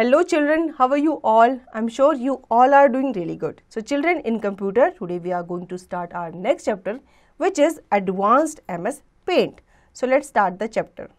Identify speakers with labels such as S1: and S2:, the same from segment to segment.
S1: Hello children, how are you all? I'm sure you all are doing really good. So children in computer, today we are going to start our next chapter which is Advanced MS Paint. So let's start the chapter.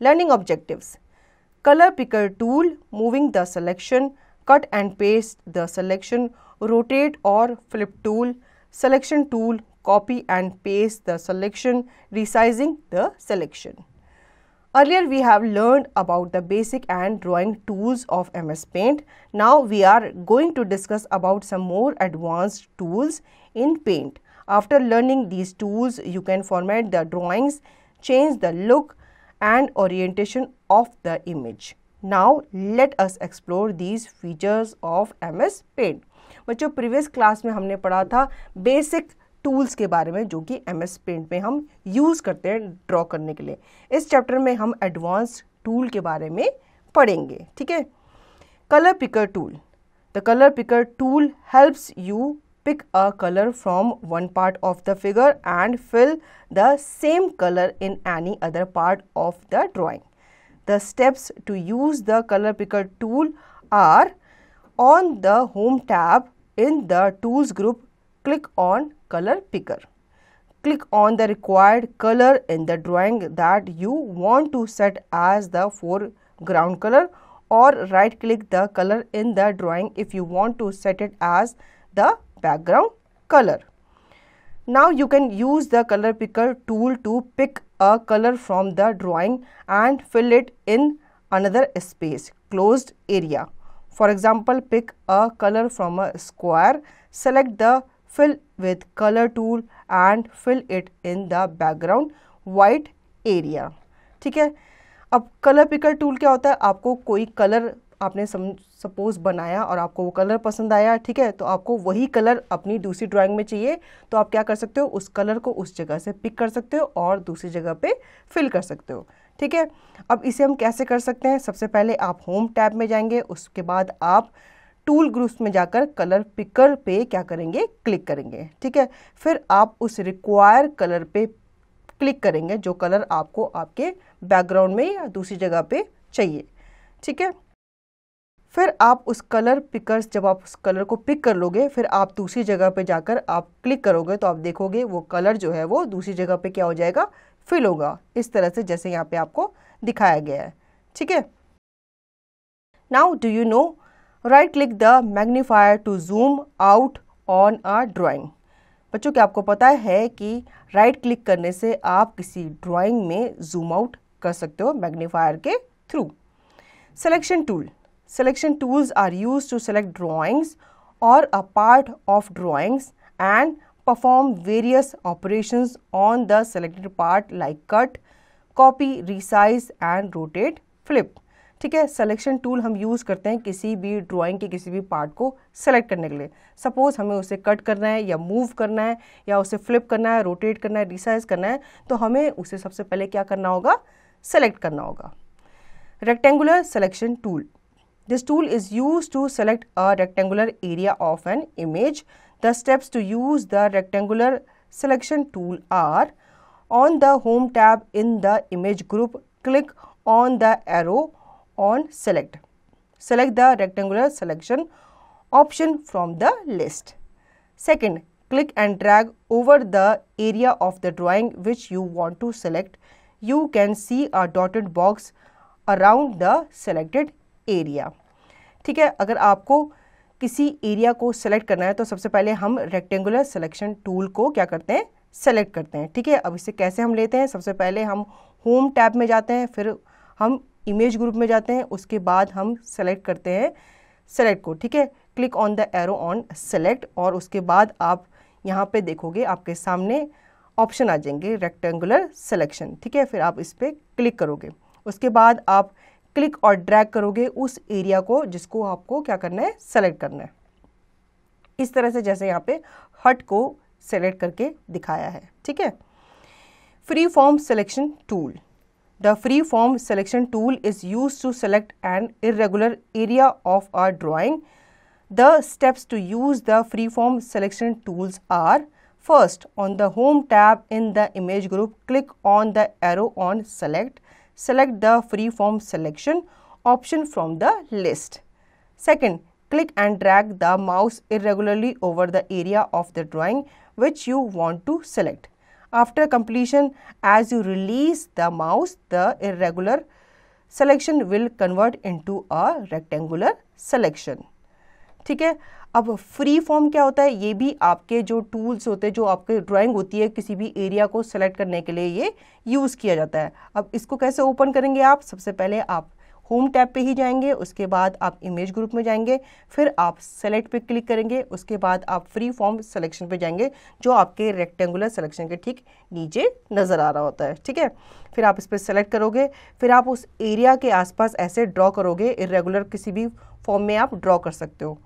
S1: Learning objectives. Color picker tool, moving the selection, cut and paste the selection, rotate or flip tool, selection tool, copy and paste the selection, resizing the selection. Earlier we have learned about the basic and drawing tools of MS Paint. Now we are going to discuss about some more advanced tools in Paint. After learning these tools, you can format the drawings, change the look and orientation of the image. Now let us explore these features of MS Paint. बच्चों previous class में हमने पढ़ा था basic tools के बारे में जो कि एम एस पेंट में हम यूज़ करते हैं ड्रॉ करने के लिए इस चैप्टर में हम एडवांस टूल के बारे में पढ़ेंगे ठीक है colour picker tool the colour picker tool helps you pick a colour from one part of the figure and fill the same colour in any other part of the drawing the steps to use the colour picker tool are on the home tab in the tools group click on color picker. Click on the required color in the drawing that you want to set as the foreground color or right click the color in the drawing if you want to set it as the background color. Now you can use the color picker tool to pick a color from the drawing and fill it in another space closed area. For example, pick a color from a square, select the fill with color tool and fill it in the background white area ठीक है अब colour picker tool क्या होता है आपको कोई colour आपने suppose बनाया और आपको वो कलर पसंद आया ठीक है तो आपको वही कलर अपनी दूसरी ड्राइंग में चाहिए तो आप क्या कर सकते हो उस कलर को उस जगह से पिक कर सकते हो और दूसरी जगह पे फिल कर सकते हो ठीक है अब इसे हम कैसे कर सकते हैं सबसे पहले आप होम टैब में जाएंगे उसके बाद आप टूल ग्रुप्स में जाकर कलर पिकर पे क्या करेंगे क्लिक करेंगे ठीक है फिर आप उस रिक्वायर कलर पे क्लिक करेंगे जो कलर आपको आपके बैकग्राउंड में या दूसरी जगह पे चाहिए ठीक है फिर आप उस कलर पिकर्स जब आप उस कलर को पिक कर लोगे फिर आप दूसरी जगह पे जाकर आप क्लिक करोगे तो आप देखोगे वो कलर जो है वो दूसरी जगह पे क्या हो जाएगा फिल होगा इस तरह से जैसे यहाँ पे आपको दिखाया गया है ठीक है now do you know right click the magnifier to zoom out on a drawing बच्चों क्या आपको पता है कि राइट right क्लिक करने से आप किसी ड्राइंग में जूम आउट कर सकते हो मैग्नीफायर के through selection tool selection tools are use to select drawings और a part of drawings and perform various operation on the selected part like cut copy resize and rotate flip ठीक है selection tool हम use करते हैं किसी भी drawing के किसी भी पार्ट को सेलेक्ट करने के लिए सपोज हमें उसे कट करना है या मूव करना है या उसे फ्लिप करना है रोटेट करना है रिसाइज करना है तो हमें उसे सबसे पहले क्या करना होगा सेलेक्ट करना होगा rectangular selection tool this tool is use to select a rectangular area of an image the steps to use the rectangular selection tool are on the home tab in the image group click on the arrow on select. Select the rectangular selection option from the list. Second, click and drag over the area of the drawing which you want to select. You can see a dotted box around the selected area. theek hai agar aapko kisi area ko select karna hai to sabse pehle hum rectangular selection tool ko kya karte hain select karte hain theek hai ab इसे kaise hum lete hain sabse pehle hum home tab mein जाते hain fir hum image group में जाते हैं उसके बाद हम select करते हैं सेलेक्ट को ठीक है click on the arrow on select और उसके बाद आप यहाँ पे देखोगे आपके सामने ऑप्शन आ जाएंगे रेक्टेंगुलर सेलेक्शन ठीक है फिर आप इस पर क्लिक करोगे उसके बाद आप क्लिक और ड्रैग करोगे उस एरिया को जिसको आपको क्या करना है सेलेक्ट करना है इस तरह से जैसे यहाँ पे हट को सेलेक्ट करके दिखाया है ठीक है free form selection tool The free form selection tool is used to select an irregular area of a drawing. The steps to use the freeform selection tools are First, on the Home tab in the image group, click on the arrow on Select. Select the freeform selection option from the list. Second, click and drag the mouse irregularly over the area of the drawing which you want to select. After completion, as you release the mouse, the irregular selection will convert into a rectangular selection. ठीक है अब free form क्या होता है ये भी आपके जो टूल्स होते हैं जो आपके ड्राइंग होती है किसी भी एरिया को सेलेक्ट करने के लिए ये यूज़ किया जाता है अब इसको कैसे ओपन करेंगे आप सबसे पहले आप होम टैब पे ही जाएंगे उसके बाद आप इमेज ग्रुप में जाएंगे फिर आप सेलेक्ट पे क्लिक करेंगे उसके बाद आप फ्री फॉर्म सेलेक्शन पे जाएंगे जो आपके रेक्टेंगुलर सेलेक्शन के ठीक नीचे नज़र आ रहा होता है ठीक है फिर आप इस पर सेलेक्ट करोगे फिर आप उस एरिया के आसपास ऐसे ड्रॉ करोगे इरेगुलर किसी भी फॉर्म में आप ड्रॉ कर सकते हो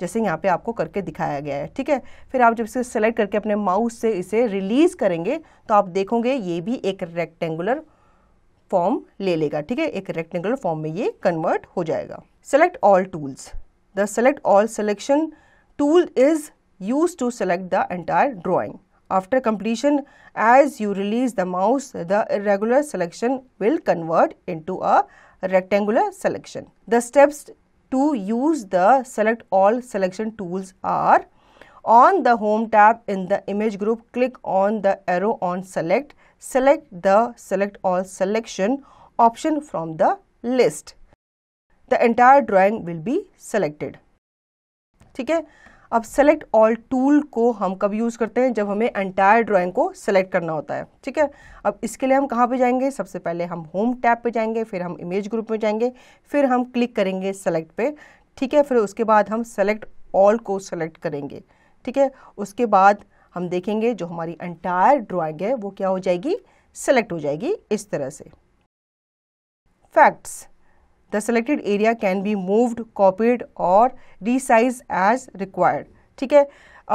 S1: जैसे यहाँ पे आपको करके दिखाया गया है ठीक है फिर आप जब इसे सेलेक्ट करके अपने माउस से इसे रिलीज़ करेंगे तो आप देखोगे ये भी एक रेक्टेंगुलर फॉर्म ले लेगा ठीक है एक रेक्टेंगुलर फॉर्म में ये कन्वर्ट हो जाएगा select all tools the select all selection tool is use to select the entire drawing after completion as you release the mouse the irregular selection will convert into a rectangular selection the steps to use the select all selection tools are on the home tab in the image group click on the arrow on select select the select all selection option from the list. The entire drawing will be selected. ठीक है अब select all tool को हम कब use करते हैं जब हमें एंटायर ड्राइंग को सेलेक्ट करना होता है ठीक है अब इसके लिए हम कहाँ पे जाएंगे सबसे पहले हम होम टैब पे जाएंगे फिर हम इमेज ग्रुप में जाएंगे फिर हम क्लिक करेंगे सेलेक्ट पे ठीक है फिर उसके बाद हम सेलेक्ट ऑल को सेलेक्ट करेंगे ठीक है उसके बाद हम देखेंगे जो हमारी एंटायर ड्राइंग है वो क्या हो जाएगी सेलेक्ट हो जाएगी इस तरह से facts the selected area can be moved copied और रीसाइज एज रिक्वायर्ड ठीक है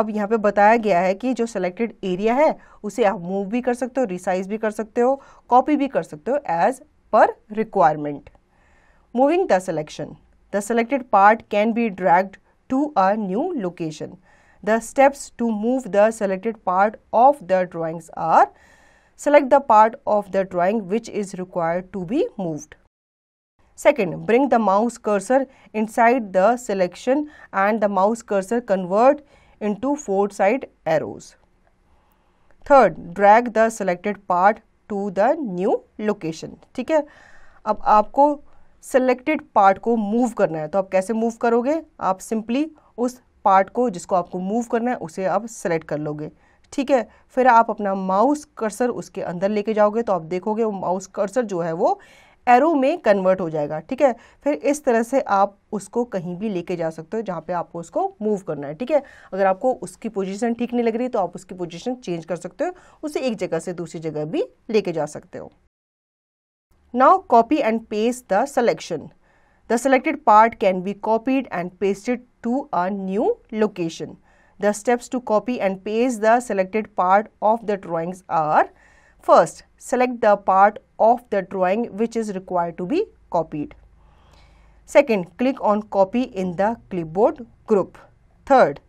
S1: अब यहाँ पे बताया गया है कि जो सेलेक्टेड एरिया है उसे आप मूव भी कर सकते हो रिसाइज भी कर सकते हो कॉपी भी कर सकते हो as per requirement moving the selection the selected part can be dragged to a new location The steps to move the selected part of the drawings are select the part of the drawing which is required to be moved. Second, bring the mouse cursor inside the selection and the mouse cursor convert into four side arrows. Third, drag the selected part to the new location. ठीक है अब आपको selected part को move करना है तो आप कैसे move करोगे आप simply उस पार्ट को जिसको आपको मूव करना है उसे आप सेलेक्ट कर लोगे ठीक है फिर आप अपना माउस कर्सर उसके अंदर लेके जाओगे तो आप देखोगे वो माउस कर्सर जो है वो एरो में कन्वर्ट हो जाएगा ठीक है फिर इस तरह से आप उसको कहीं भी लेके जा सकते हो जहाँ पे आपको उसको मूव करना है ठीक है अगर आपको उसकी पोजीशन ठीक नहीं लग रही तो आप उसकी पोजीशन चेंज कर सकते हो उसे एक जगह से दूसरी जगह भी लेके जा सकते हो now copy and paste the selection the selected part can be copied and pasted to a new location. The steps to copy and paste the selected part of the drawings are First, select the part of the drawing which is required to be copied. Second, click on copy in the clipboard group. Third,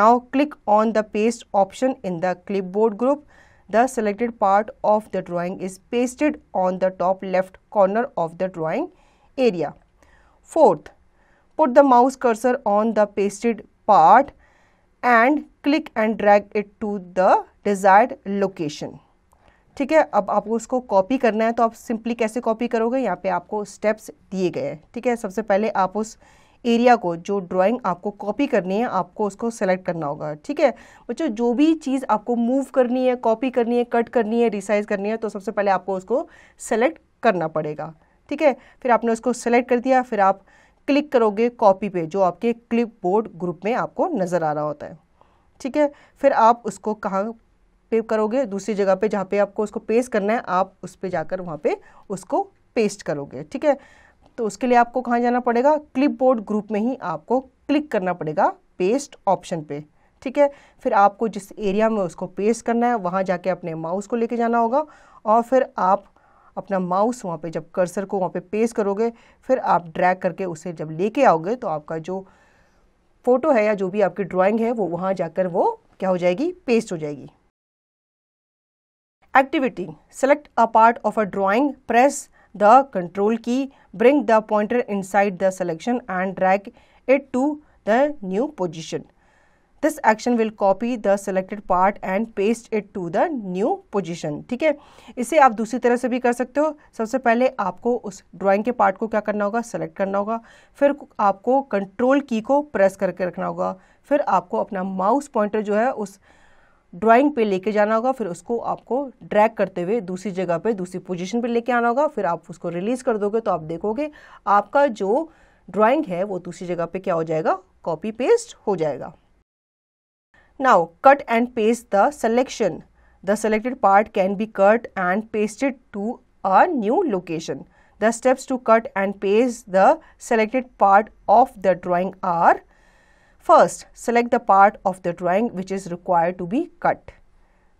S1: now click on the paste option in the clipboard group. The selected part of the drawing is pasted on the top left corner of the drawing area. Fourth, put the mouse cursor on the pasted part and click and drag it to the desired location ठीक है अब आपको उसको copy करना है तो आप simply कैसे कॉपी करोगे यहाँ पे आपको स्टेप्स दिए गए हैं ठीक है सबसे पहले आप उस एरिया को जो ड्राइंग आपको कॉपी करनी है आपको उसको सेलेक्ट करना होगा ठीक है बच्चों जो भी चीज़ आपको मूव करनी है कॉपी करनी है कट करनी है रिसाइज करनी है तो सबसे पहले आपको उसको सेलेक्ट करना पड़ेगा ठीक है फिर आपने उसको सेलेक्ट कर दिया फिर आप क्लिक करोगे कॉपी पे जो आपके क्लिप बोर्ड ग्रुप में आपको नज़र आ रहा होता है ठीक है फिर आप उसको कहाँ पे करोगे दूसरी जगह पे जहाँ पे आपको उसको पेस्ट करना है आप उस पर जाकर वहाँ पे उसको पेस्ट करोगे ठीक है तो उसके लिए आपको कहाँ जाना पड़ेगा क्लिप बोर्ड ग्रुप में ही आपको क्लिक करना पड़ेगा पेस्ट ऑप्शन पे ठीक है फिर आपको जिस एरिया में उसको पेस्ट करना है वहाँ जाके अपने माउस को लेके जाना होगा और फिर आप अपना माउस वहाँ पे जब कर्सर को वहाँ पे पेस्ट करोगे फिर आप ड्रैग करके उसे जब लेके आओगे तो आपका जो फ़ोटो है या जो भी आपकी ड्राइंग है वो वहाँ जाकर वो क्या हो जाएगी पेस्ट हो जाएगी activity select a part of a drawing press the control key bring the pointer inside the selection and drag it to the new position this action will copy the selected part and paste it to the new position ठीक है इसे आप दूसरी तरह से भी कर सकते हो सबसे पहले आपको उस ड्राॅइंग के पार्ट को क्या करना होगा सेलेक्ट करना होगा फिर आपको कंट्रोल की को प्रेस करके रखना होगा फिर आपको अपना माउस पॉइंटर जो है उस ड्राइंग पे लेके जाना होगा फिर उसको आपको ड्रैग करते हुए दूसरी जगह पे दूसरी पोजीशन पे लेके आना होगा फिर आप उसको रिलीज़ कर दोगे तो आप देखोगे आपका जो ड्राइंग है वो दूसरी जगह पे क्या हो जाएगा कॉपी पेस्ट हो जाएगा Now cut and paste the selection. The selected part can be cut and pasted to a new location. The steps to cut and paste the selected part of the drawing are First, select the part of the drawing which is required to be cut.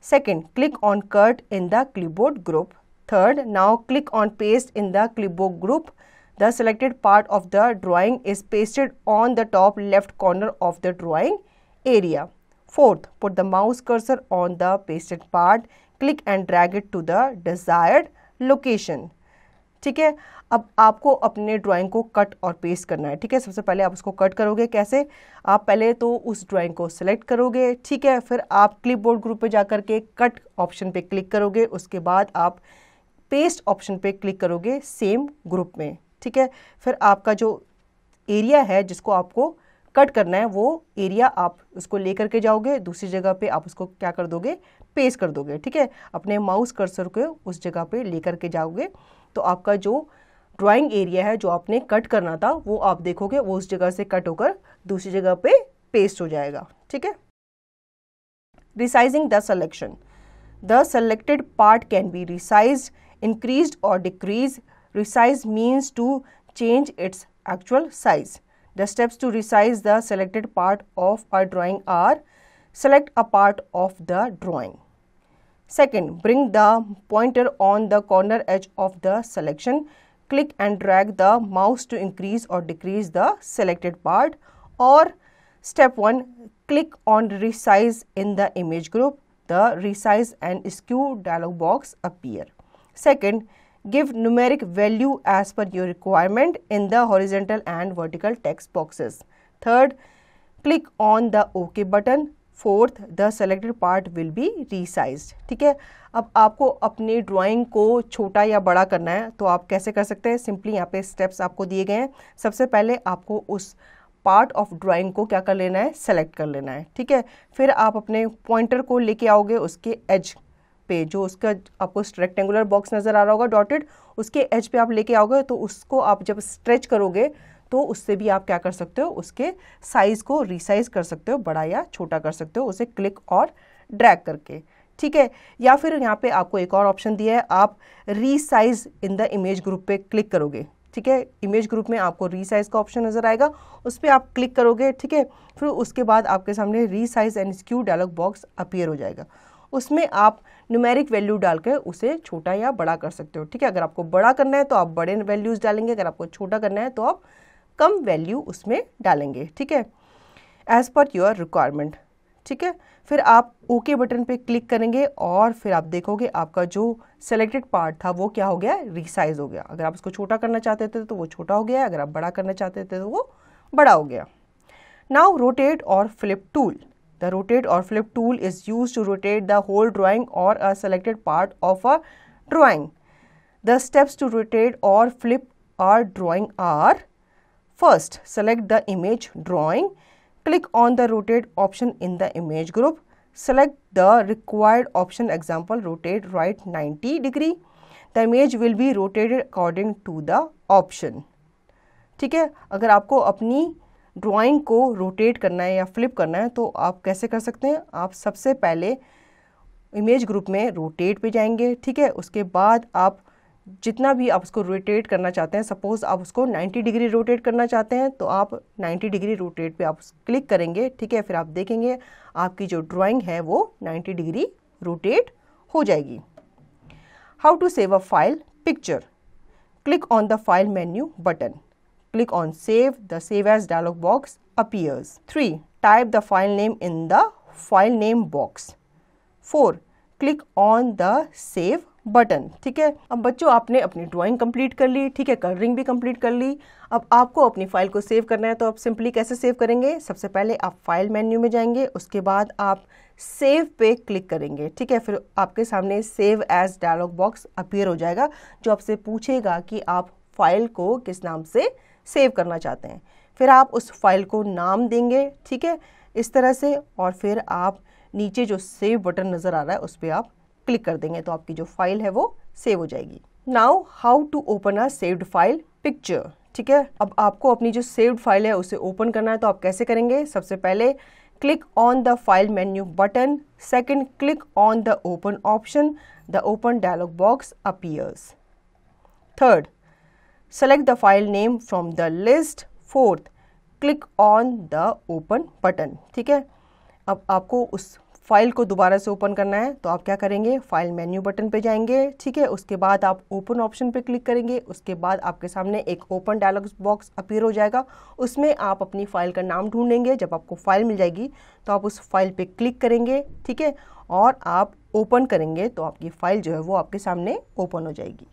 S1: Second, click on Cut in the clipboard group. Third, now click on Paste in the clipboard group. The selected part of the drawing is pasted on the top left corner of the drawing area. Fourth, put the mouse cursor on the pasted part, click and drag it to the desired location. ठीक है अब आपको अपने drawing को cut और paste करना है ठीक है सबसे पहले आप उसको कट करोगे कैसे आप पहले तो उस ड्राइंग को सिलेक्ट करोगे ठीक है फिर आप क्लिपबोर्ड ग्रुप पे जाकर के कट ऑप्शन पे क्लिक करोगे उसके बाद आप पेस्ट ऑप्शन पे क्लिक करोगे सेम ग्रुप में ठीक है फिर आपका जो एरिया है जिसको आपको कट करना है वो एरिया आप उसको ले करके जाओगे दूसरी जगह पे आप उसको क्या कर दोगे पेस्ट कर दोगे ठीक है अपने माउस कर्सर को उस जगह पे ले करके जाओगे तो आपका जो ड्राइंग एरिया है जो आपने कट करना था वो आप देखोगे वो उस जगह से कट होकर दूसरी जगह पे पेस्ट हो जाएगा ठीक है resizing the selection the selected part can be resize increase और decrease resize means to change its actual size The steps to resize the selected part of a drawing are select a part of the drawing. Second, bring the pointer on the corner edge of the selection. Click and drag the mouse to increase or decrease the selected part. Or step 1, click on resize in the image group. The resize and skew dialog box appear. Second, give numeric value as per your requirement in the horizontal and vertical text boxes. Third, click on the OK button. Fourth the selected part will be resize ठीक है अब आपको अपनी drawing को छोटा या बड़ा करना है तो आप कैसे कर सकते हैं सिंपली यहाँ पे स्टेप्स आपको दिए गए हैं सबसे पहले आपको उस पार्ट ऑफ ड्राइंग को क्या कर लेना है सेलेक्ट कर लेना है ठीक है फिर आप अपने पॉइंटर को लेके आओगे उसके एज पे जो उसका आपको रेक्टेंगुलर बॉक्स नज़र आ रहा होगा डॉटेड उसके एज पे आप लेके आओगे तो उसको आप जब स्ट्रेच करोगे तो उससे भी आप क्या कर सकते हो उसके साइज़ को रिसाइज कर सकते हो बड़ा या छोटा कर सकते हो उसे क्लिक और ड्रैग करके ठीक है या फिर यहाँ पे आपको एक और ऑप्शन दिया है आप resize in the image group पे क्लिक करोगे ठीक है इमेज ग्रुप में आपको रीसाइज का ऑप्शन नज़र आएगा उस पर आप क्लिक करोगे ठीक है फिर उसके बाद आपके सामने resize and skew dialog box appear हो जाएगा उसमें आप न्यूमेरिक वैल्यू डालकर उसे छोटा या बड़ा कर सकते हो ठीक है अगर आपको बड़ा करना है तो आप बड़े वैल्यूज़ डालेंगे अगर आपको छोटा करना है तो आप कम वैल्यू उसमें डालेंगे ठीक है एज़ पर योर रिक्वायरमेंट ठीक है फिर आप ओके okay बटन पे क्लिक करेंगे और फिर आप देखोगे आपका जो सेलेक्टेड पार्ट था वो क्या हो गया रिसाइज हो गया अगर आप उसको छोटा करना चाहते थे तो वो छोटा हो गया अगर आप बड़ा करना चाहते थे तो वो बड़ा हो गया नाउ रोटेट और flip tool The rotate or flip tool is used to rotate the whole drawing or a selected part of a drawing. The steps to rotate or flip a drawing are First, select the image drawing. Click on the rotate option in the image group. Select the required option example rotate right 90 degree. The image will be rotated according to the option. ठीक है अगर आपको अपनी drawing को rotate करना है या flip करना है तो आप कैसे कर सकते हैं आप सबसे पहले इमेज ग्रुप में रोटेट पे जाएंगे ठीक है उसके बाद आप जितना भी आप उसको रोटेट करना चाहते हैं सपोज़ आप उसको 90 डिग्री रोटेट करना चाहते हैं तो आप 90 डिग्री रोटेट पे आप क्लिक करेंगे ठीक है फिर आप देखेंगे आपकी जो ड्राइंग है वो 90 डिग्री रोटेट हो जाएगी how to save a file picture click on the file menu button Click on Save. The Save As dialog box appears. 3. Type the file name in the file name box. 4. Click on the Save button ठीक है अब बच्चों आपने अपनी drawing complete कर ली ठीक है colouring भी कंप्लीट कर ली अब आपको अपनी फाइल को सेव करना है तो आप सिंपली कैसे सेव करेंगे सबसे पहले आप फाइल मेन्यू में जाएंगे उसके बाद आप सेव पे क्लिक करेंगे ठीक है फिर आपके सामने save as dialog box appear हो जाएगा जो आपसे पूछेगा कि आप फाइल को किस नाम से सेव करना चाहते हैं फिर आप उस फाइल को नाम देंगे ठीक है इस तरह से और फिर आप नीचे जो सेव बटन नज़र आ रहा है उस पर आप क्लिक कर देंगे तो आपकी जो फाइल है वो सेव हो जाएगी now how to open a saved file picture ठीक है अब आपको अपनी जो सेव्ड फाइल है उसे ओपन करना है तो आप कैसे करेंगे सबसे पहले click on the file menu button second click on the open option the open dialog box appears third Select the file name from the list. Fourth, click on the open button. ठीक है अब आपको उस file को दोबारा से open करना है तो आप क्या करेंगे फाइल मेन्यू बटन पे जाएंगे ठीक है उसके बाद आप ओपन ऑप्शन पे क्लिक करेंगे उसके बाद आपके सामने एक ओपन डायलॉग बॉक्स अपीयर हो जाएगा उसमें आप अपनी फाइल का नाम ढूंढेंगे जब आपको फाइल मिल जाएगी तो आप उस फाइल पे क्लिक करेंगे ठीक है और आप ओपन करेंगे तो आपकी फ़ाइल जो है वो आपके सामने ओपन हो जाएगी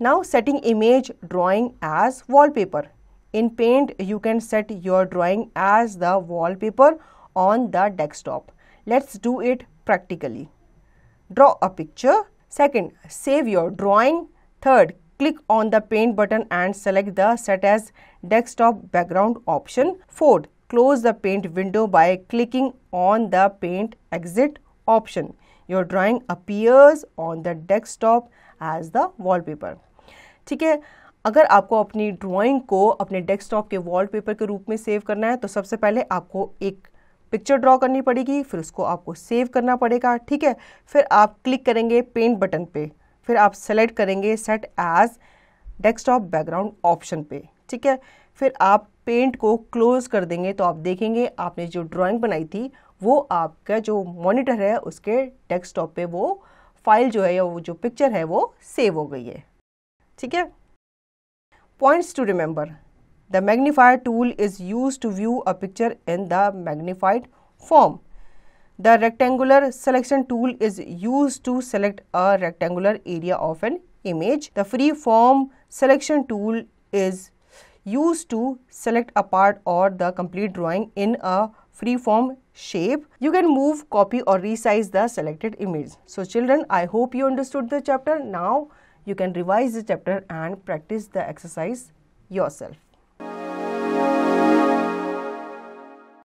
S1: Now setting image drawing as wallpaper. In Paint, you can set your drawing as the wallpaper on the desktop. Let's do it practically. Draw a picture. Second, save your drawing. Third, click on the Paint button and select the Set as Desktop Background option. Fourth, close the Paint window by clicking on the Paint Exit option. Your drawing appears on the desktop as the wallpaper ठीक है अगर आपको अपनी drawing को अपने desktop के wallpaper के रूप में सेव करना है तो सबसे पहले आपको एक पिक्चर ड्रॉ करनी पड़ेगी फिर उसको आपको सेव करना पड़ेगा ठीक है फिर आप क्लिक करेंगे पेंट बटन पे फिर आप सेलेक्ट करेंगे set as desktop background option पे ठीक है फिर आप पेंट को क्लोज कर देंगे तो आप देखेंगे आपने जो ड्राइंग बनाई थी वो आपका जो मॉनिटर है उसके डेस्कटॉप पे वो फाइल जो है या वो जो पिक्चर है वो सेव हो गई है ठीक है points to remember the magnifier tool is use to view a picture in the magnified form the rectangular selection tool is use to select a rectangular area of an image the free form selection tool is use to select a part और the complete drawing in a freeform shape, you can move, copy or resize the selected image. So children, I hope you understood the chapter. Now you can revise the chapter and practice the exercise yourself.